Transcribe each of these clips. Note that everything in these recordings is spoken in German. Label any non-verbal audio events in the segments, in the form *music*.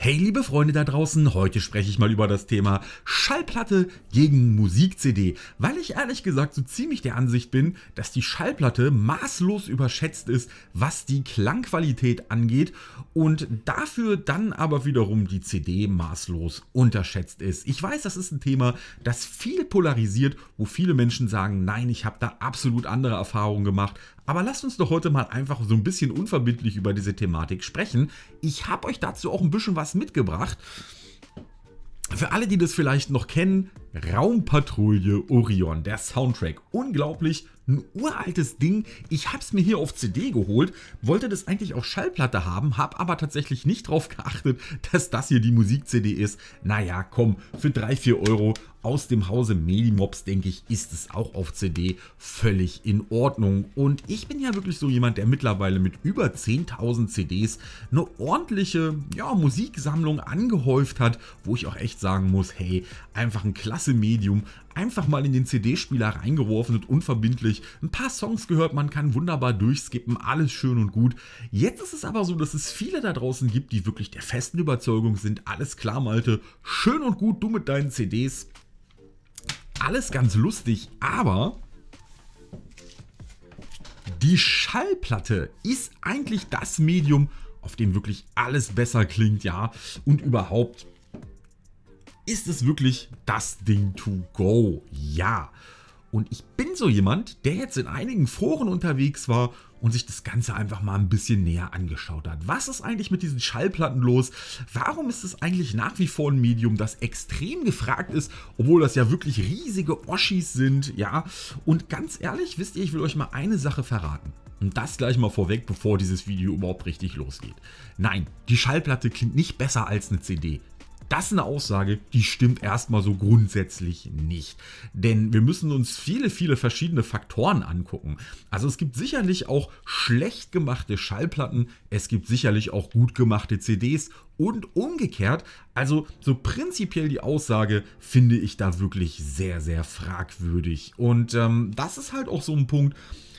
Hey liebe Freunde da draußen, heute spreche ich mal über das Thema Schallplatte gegen Musik-CD, weil ich ehrlich gesagt so ziemlich der Ansicht bin, dass die Schallplatte maßlos überschätzt ist, was die Klangqualität angeht und dafür dann aber wiederum die CD maßlos unterschätzt ist. Ich weiß, das ist ein Thema, das viel polarisiert, wo viele Menschen sagen, nein, ich habe da absolut andere Erfahrungen gemacht, aber lasst uns doch heute mal einfach so ein bisschen unverbindlich über diese Thematik sprechen. Ich habe euch dazu auch ein bisschen was mitgebracht. Für alle, die das vielleicht noch kennen, Raumpatrouille Orion, der Soundtrack. Unglaublich ein uraltes Ding. Ich habe es mir hier auf CD geholt, wollte das eigentlich auf Schallplatte haben, habe aber tatsächlich nicht drauf geachtet, dass das hier die Musik-CD ist. Naja, komm, für 3, 4 Euro aus dem Hause Medimobs, denke ich, ist es auch auf CD völlig in Ordnung. Und ich bin ja wirklich so jemand, der mittlerweile mit über 10.000 CDs eine ordentliche ja, Musiksammlung angehäuft hat, wo ich auch echt sagen muss, hey, einfach ein klasse Medium, einfach mal in den CD-Spieler reingeworfen und unverbindlich ein paar Songs gehört. Man kann wunderbar durchskippen, alles schön und gut. Jetzt ist es aber so, dass es viele da draußen gibt, die wirklich der festen Überzeugung sind, alles klar, Malte, schön und gut, du mit deinen CDs. Alles ganz lustig, aber die Schallplatte ist eigentlich das Medium, auf dem wirklich alles besser klingt, ja, und überhaupt ist es wirklich das Ding to go? Ja. Und ich bin so jemand, der jetzt in einigen Foren unterwegs war und sich das Ganze einfach mal ein bisschen näher angeschaut hat. Was ist eigentlich mit diesen Schallplatten los? Warum ist es eigentlich nach wie vor ein Medium, das extrem gefragt ist, obwohl das ja wirklich riesige Oschis sind, ja? Und ganz ehrlich, wisst ihr, ich will euch mal eine Sache verraten. Und das gleich mal vorweg, bevor dieses Video überhaupt richtig losgeht. Nein, die Schallplatte klingt nicht besser als eine CD das ist eine Aussage, die stimmt erstmal so grundsätzlich nicht. Denn wir müssen uns viele, viele verschiedene Faktoren angucken. Also es gibt sicherlich auch schlecht gemachte Schallplatten, es gibt sicherlich auch gut gemachte CDs und umgekehrt. Also so prinzipiell die Aussage finde ich da wirklich sehr, sehr fragwürdig. Und ähm, das ist halt auch so ein Punkt,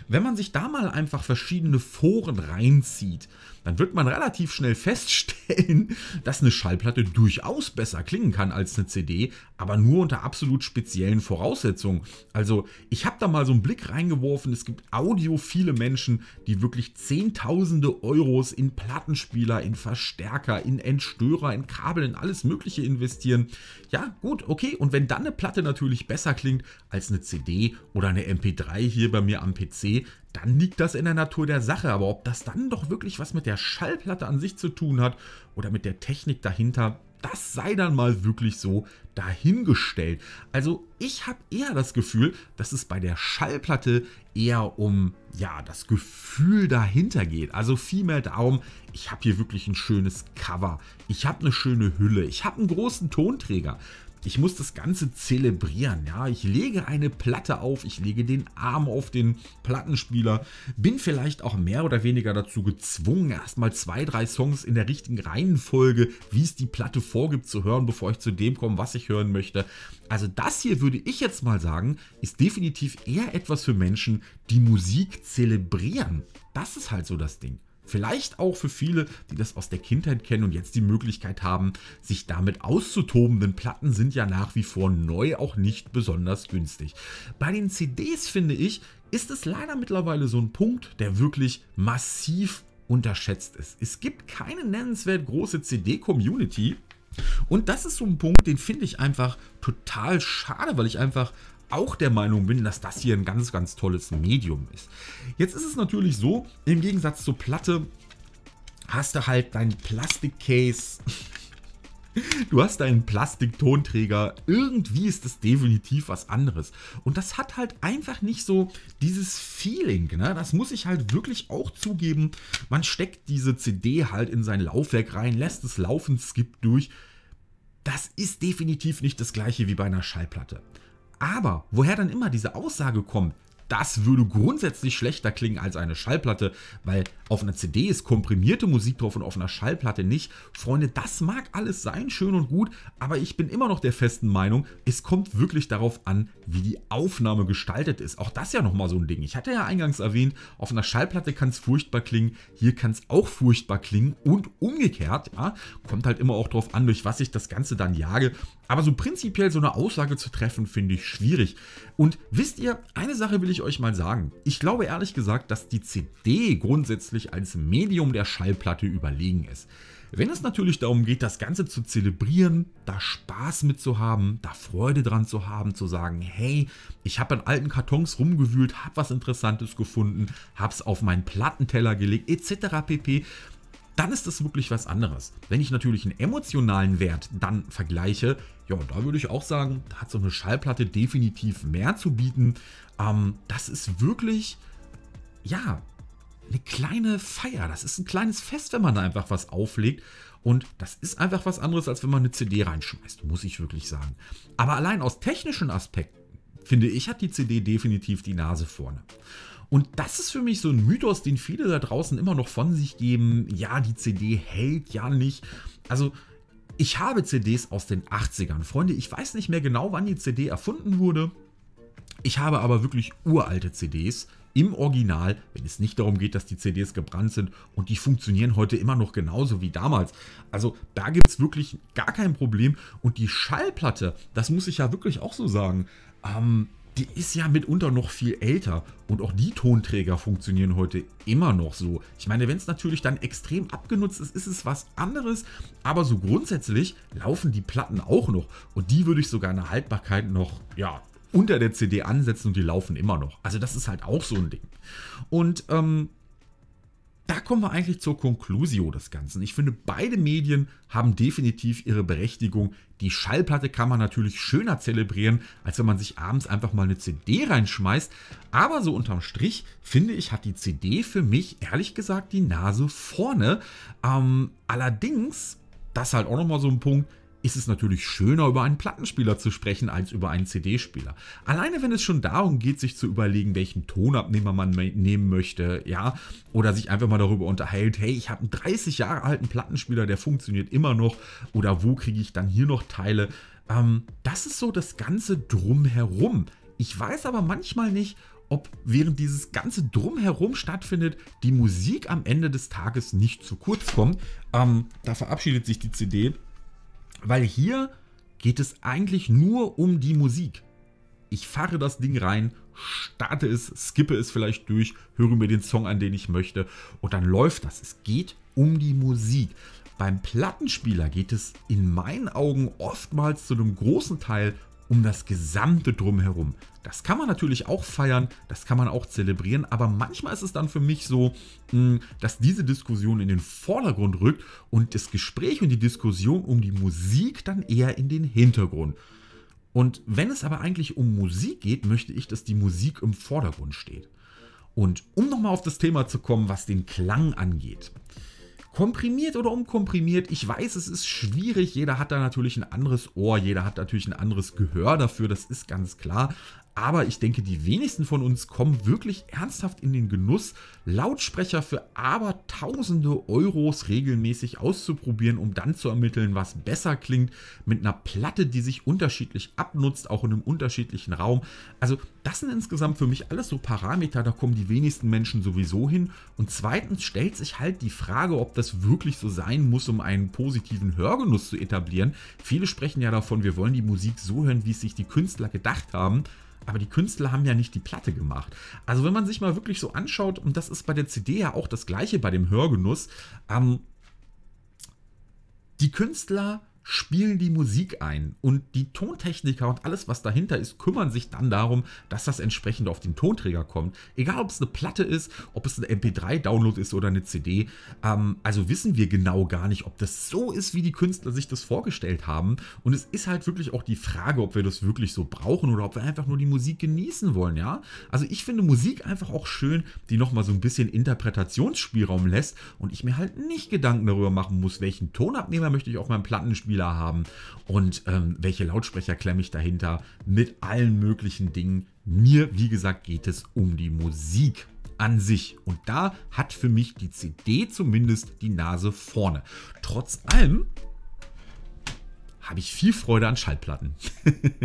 wenn man sich da mal einfach verschiedene Foren reinzieht, dann wird man relativ schnell feststellen, *laughs* dass eine Schallplatte durchaus besser klingen kann als eine CD, aber nur unter absolut speziellen Voraussetzungen. Also ich habe da mal so einen Blick reingeworfen, es gibt audiophile Menschen, die wirklich Zehntausende Euros in Plattenspieler, in Verstärker, in Entstörer, in Kabel, in alles Mögliche investieren. Ja, gut, okay. Und wenn dann eine Platte natürlich besser klingt als eine CD oder eine MP3 hier bei mir am PC, dann liegt das in der Natur der Sache. Aber ob das dann doch wirklich was mit der Schallplatte an sich zu tun hat oder mit der Technik dahinter, das sei dann mal wirklich so dahingestellt. Also ich habe eher das Gefühl, dass es bei der Schallplatte eher um ja das Gefühl dahinter geht. Also viel mehr darum, ich habe hier wirklich ein schönes Cover, ich habe eine schöne Hülle, ich habe einen großen Tonträger ich muss das Ganze zelebrieren. Ja, ich lege eine Platte auf, ich lege den Arm auf den Plattenspieler, bin vielleicht auch mehr oder weniger dazu gezwungen, erstmal zwei, drei Songs in der richtigen Reihenfolge, wie es die Platte vorgibt, zu hören, bevor ich zu dem komme, was ich hören möchte. Also das hier würde ich jetzt mal sagen, ist definitiv eher etwas für Menschen, die Musik zelebrieren. Das ist halt so das Ding. Vielleicht auch für viele, die das aus der Kindheit kennen und jetzt die Möglichkeit haben, sich damit auszutoben, denn Platten sind ja nach wie vor neu auch nicht besonders günstig. Bei den CDs finde ich, ist es leider mittlerweile so ein Punkt, der wirklich massiv unterschätzt ist. Es gibt keine nennenswert große CD-Community. Und das ist so ein Punkt, den finde ich einfach total schade, weil ich einfach auch der Meinung bin, dass das hier ein ganz, ganz tolles Medium ist. Jetzt ist es natürlich so, im Gegensatz zur Platte hast du halt dein Plastikcase. Du hast deinen Plastiktonträger. Irgendwie ist das definitiv was anderes. Und das hat halt einfach nicht so dieses Feeling. Ne? Das muss ich halt wirklich auch zugeben. Man steckt diese CD halt in sein Laufwerk rein, lässt es laufen, skippt durch. Das ist definitiv nicht das gleiche wie bei einer Schallplatte. Aber woher dann immer diese Aussage kommt, das würde grundsätzlich schlechter klingen als eine Schallplatte, weil auf einer CD ist komprimierte Musik drauf und auf einer Schallplatte nicht. Freunde, das mag alles sein, schön und gut, aber ich bin immer noch der festen Meinung, es kommt wirklich darauf an, wie die Aufnahme gestaltet ist. Auch das ja nochmal so ein Ding. Ich hatte ja eingangs erwähnt, auf einer Schallplatte kann es furchtbar klingen, hier kann es auch furchtbar klingen und umgekehrt, ja, kommt halt immer auch drauf an, durch was ich das Ganze dann jage aber so prinzipiell so eine Aussage zu treffen, finde ich schwierig. Und wisst ihr, eine Sache will ich euch mal sagen. Ich glaube ehrlich gesagt, dass die CD grundsätzlich als Medium der Schallplatte überlegen ist. Wenn es natürlich darum geht, das Ganze zu zelebrieren, da Spaß mit zu haben, da Freude dran zu haben, zu sagen, hey, ich habe an alten Kartons rumgewühlt, habe was Interessantes gefunden, habe es auf meinen Plattenteller gelegt, etc. pp dann ist das wirklich was anderes. Wenn ich natürlich einen emotionalen Wert dann vergleiche, ja, da würde ich auch sagen, da hat so eine Schallplatte definitiv mehr zu bieten. Ähm, das ist wirklich, ja, eine kleine Feier. Das ist ein kleines Fest, wenn man da einfach was auflegt. Und das ist einfach was anderes, als wenn man eine CD reinschmeißt, muss ich wirklich sagen. Aber allein aus technischen Aspekten, finde ich, hat die CD definitiv die Nase vorne. Und das ist für mich so ein Mythos, den viele da draußen immer noch von sich geben. Ja, die CD hält ja nicht. Also ich habe CDs aus den 80ern. Freunde, ich weiß nicht mehr genau, wann die CD erfunden wurde. Ich habe aber wirklich uralte CDs im Original, wenn es nicht darum geht, dass die CDs gebrannt sind und die funktionieren heute immer noch genauso wie damals. Also da gibt es wirklich gar kein Problem. Und die Schallplatte, das muss ich ja wirklich auch so sagen, ähm, die ist ja mitunter noch viel älter und auch die Tonträger funktionieren heute immer noch so. Ich meine, wenn es natürlich dann extrem abgenutzt ist, ist es was anderes, aber so grundsätzlich laufen die Platten auch noch und die würde ich sogar eine Haltbarkeit noch, ja, unter der CD ansetzen und die laufen immer noch. Also das ist halt auch so ein Ding. Und ähm, da kommen wir eigentlich zur Conclusio des Ganzen. Ich finde, beide Medien haben definitiv ihre Berechtigung. Die Schallplatte kann man natürlich schöner zelebrieren, als wenn man sich abends einfach mal eine CD reinschmeißt. Aber so unterm Strich, finde ich, hat die CD für mich ehrlich gesagt die Nase vorne. Ähm, allerdings, das ist halt auch nochmal so ein Punkt, ist es natürlich schöner, über einen Plattenspieler zu sprechen, als über einen CD-Spieler. Alleine wenn es schon darum geht, sich zu überlegen, welchen Tonabnehmer man nehmen möchte, ja, oder sich einfach mal darüber unterhält, hey, ich habe einen 30 Jahre alten Plattenspieler, der funktioniert immer noch, oder wo kriege ich dann hier noch Teile? Ähm, das ist so das Ganze drumherum. Ich weiß aber manchmal nicht, ob während dieses ganze Drumherum stattfindet, die Musik am Ende des Tages nicht zu kurz kommt. Ähm, da verabschiedet sich die CD weil hier geht es eigentlich nur um die Musik. Ich fahre das Ding rein, starte es, skippe es vielleicht durch, höre mir den Song an, den ich möchte und dann läuft das. Es geht um die Musik. Beim Plattenspieler geht es in meinen Augen oftmals zu einem großen Teil um das gesamte Drumherum. Das kann man natürlich auch feiern, das kann man auch zelebrieren, aber manchmal ist es dann für mich so, hm, dass diese Diskussion in den Vordergrund rückt und das Gespräch und die Diskussion um die Musik dann eher in den Hintergrund. Und wenn es aber eigentlich um Musik geht, möchte ich, dass die Musik im Vordergrund steht. Und um nochmal auf das Thema zu kommen, was den Klang angeht komprimiert oder unkomprimiert, Ich weiß, es ist schwierig. Jeder hat da natürlich ein anderes Ohr, jeder hat natürlich ein anderes Gehör dafür, das ist ganz klar aber ich denke, die wenigsten von uns kommen wirklich ernsthaft in den Genuss, Lautsprecher für abertausende Euros regelmäßig auszuprobieren, um dann zu ermitteln, was besser klingt, mit einer Platte, die sich unterschiedlich abnutzt, auch in einem unterschiedlichen Raum. Also das sind insgesamt für mich alles so Parameter, da kommen die wenigsten Menschen sowieso hin. Und zweitens stellt sich halt die Frage, ob das wirklich so sein muss, um einen positiven Hörgenuss zu etablieren. Viele sprechen ja davon, wir wollen die Musik so hören, wie es sich die Künstler gedacht haben aber die Künstler haben ja nicht die Platte gemacht. Also wenn man sich mal wirklich so anschaut, und das ist bei der CD ja auch das gleiche bei dem Hörgenuss, ähm, die Künstler spielen die Musik ein und die Tontechniker und alles, was dahinter ist, kümmern sich dann darum, dass das entsprechend auf den Tonträger kommt. Egal, ob es eine Platte ist, ob es ein MP3-Download ist oder eine CD. Ähm, also wissen wir genau gar nicht, ob das so ist, wie die Künstler sich das vorgestellt haben. Und es ist halt wirklich auch die Frage, ob wir das wirklich so brauchen oder ob wir einfach nur die Musik genießen wollen, ja? Also ich finde Musik einfach auch schön, die nochmal so ein bisschen Interpretationsspielraum lässt und ich mir halt nicht Gedanken darüber machen muss, welchen Tonabnehmer möchte ich auf meinem Plattenspiel Spieler haben und ähm, welche Lautsprecher klemme ich dahinter mit allen möglichen Dingen. Mir, wie gesagt, geht es um die Musik an sich. Und da hat für mich die CD zumindest die Nase vorne. Trotz allem habe ich viel Freude an Schallplatten.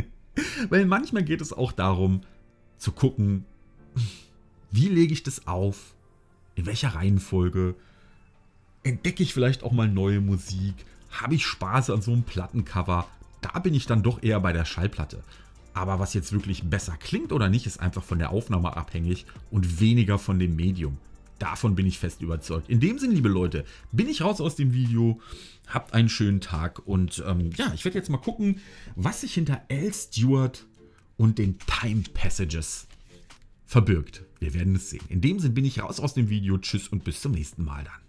*laughs* Weil manchmal geht es auch darum, zu gucken, wie lege ich das auf, in welcher Reihenfolge, entdecke ich vielleicht auch mal neue Musik, habe ich Spaß an so einem Plattencover, da bin ich dann doch eher bei der Schallplatte. Aber was jetzt wirklich besser klingt oder nicht, ist einfach von der Aufnahme abhängig und weniger von dem Medium. Davon bin ich fest überzeugt. In dem Sinn, liebe Leute, bin ich raus aus dem Video. Habt einen schönen Tag und ähm, ja, ich werde jetzt mal gucken, was sich hinter L. Stewart und den Time Passages verbirgt. Wir werden es sehen. In dem Sinn bin ich raus aus dem Video. Tschüss und bis zum nächsten Mal dann.